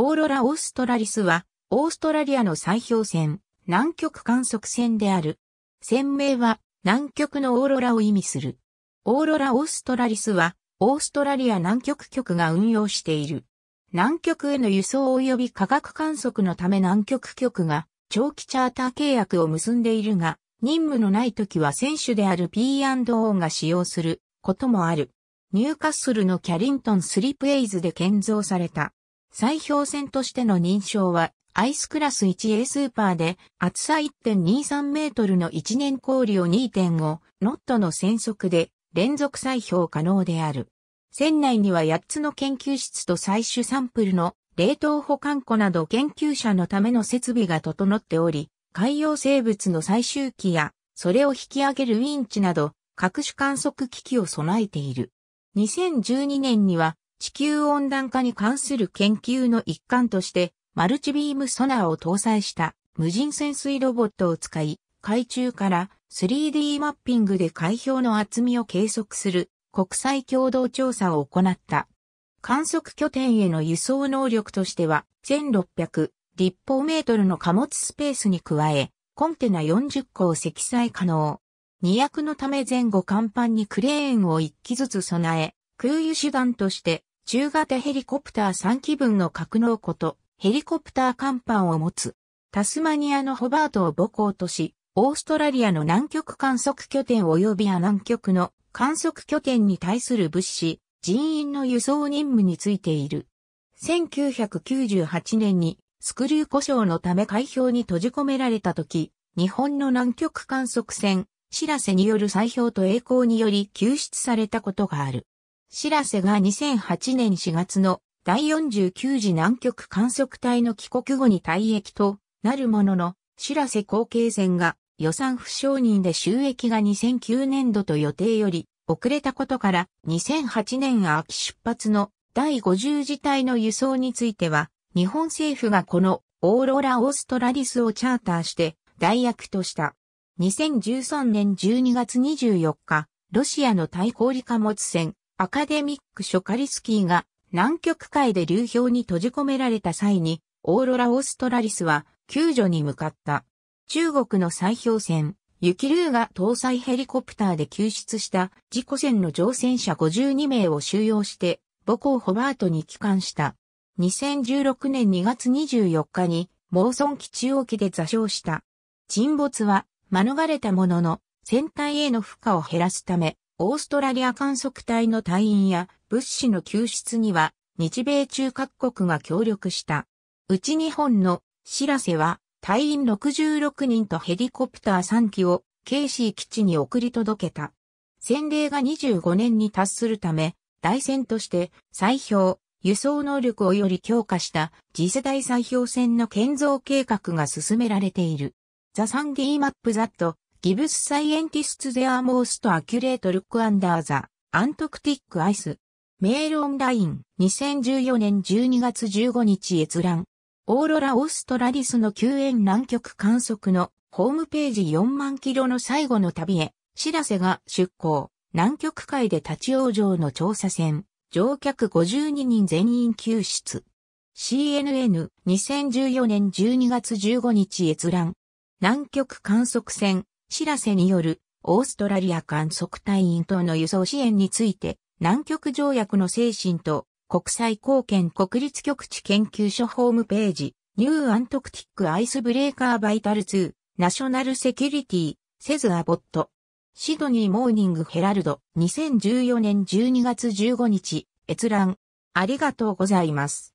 オーロラ・オーストラリスは、オーストラリアの砕氷船、南極観測船である。船名は、南極のオーロラを意味する。オーロラ・オーストラリスは、オーストラリア南極局が運用している。南極への輸送及び科学観測のため南極局が、長期チャーター契約を結んでいるが、任務のない時は選手である P&O が使用することもある。ニューカッスルのキャリントンスリープエイズで建造された。再氷船としての認証は、アイスクラス 1A スーパーで、厚さ1.23メートルの一年氷を2.5ノットの船速で、連続採氷可能である。船内には8つの研究室と採取サンプルの冷凍保管庫など研究者のための設備が整っており、海洋生物の採集機や、それを引き上げるウィンチなど、各種観測機器を備えている。2012年には、地球温暖化に関する研究の一環として、マルチビームソナーを搭載した無人潜水ロボットを使い、海中から 3D マッピングで海氷の厚みを計測する国際共同調査を行った。観測拠点への輸送能力としては1600立方メートルの貨物スペースに加え、コンテナ40個を積載可能。2役のため前後甲板にクレーンを1機ずつ備え、空輸手段として中型ヘリコプター3機分の格納庫とヘリコプター甲板を持つ。タスマニアのホバートを母港とし、オーストラリアの南極観測拠点及び南極の観測拠点に対する物資、人員の輸送任務についている。1998年にスクリュー故障のため海氷に閉じ込められた時、日本の南極観測船、しらせによる砕氷と栄光により救出されたことがある。しらせが2008年4月の第49次南極観測隊の帰国後に退役となるものの、しらせ後継船が予算不承認で収益が2009年度と予定より遅れたことから2008年秋出発の第50次隊の輸送については、日本政府がこのオーロラ・オーストラリスをチャーターして代役とした。2013年12月24日、ロシアの対抗利貨物船アカデミックショカリスキーが南極海で流氷に閉じ込められた際に、オーロラ・オーストラリスは救助に向かった。中国の砕氷船、雪竜が搭載ヘリコプターで救出した事故船の乗船者52名を収容して母港ホバートに帰還した。2016年2月24日にモーン基地沖で座礁した。沈没は免れたものの船体への負荷を減らすためオーストラリア観測隊の隊員や物資の救出には日米中各国が協力した。うち日本のしらせは隊員66人とヘリコプター3機をケイシー基地に送り届けた。戦例が25年に達するため、大戦として再評、輸送能力をより強化した次世代再評船の建造計画が進められている。The ディ Map That gives scientists their most accurate look under the ice. メールオンライン2014年12月15日閲覧。オーロラオーストラリスの救援南極観測のホームページ4万キロの最後の旅へ、しらせが出港。南極海で立ち往生の調査船。乗客52人全員救出。CNN2014 年12月15日閲覧。南極観測船知らせによるオーストラリア観測隊員等の輸送支援について、南極条約の精神と国際貢献国立局地研究所ホームページ、ニューアントクティックアイスブレーカーバイタル2、ナショナルセキュリティ、セズアボット。シドニーモーニングヘラルド2014年12月15日、閲覧。ありがとうございます。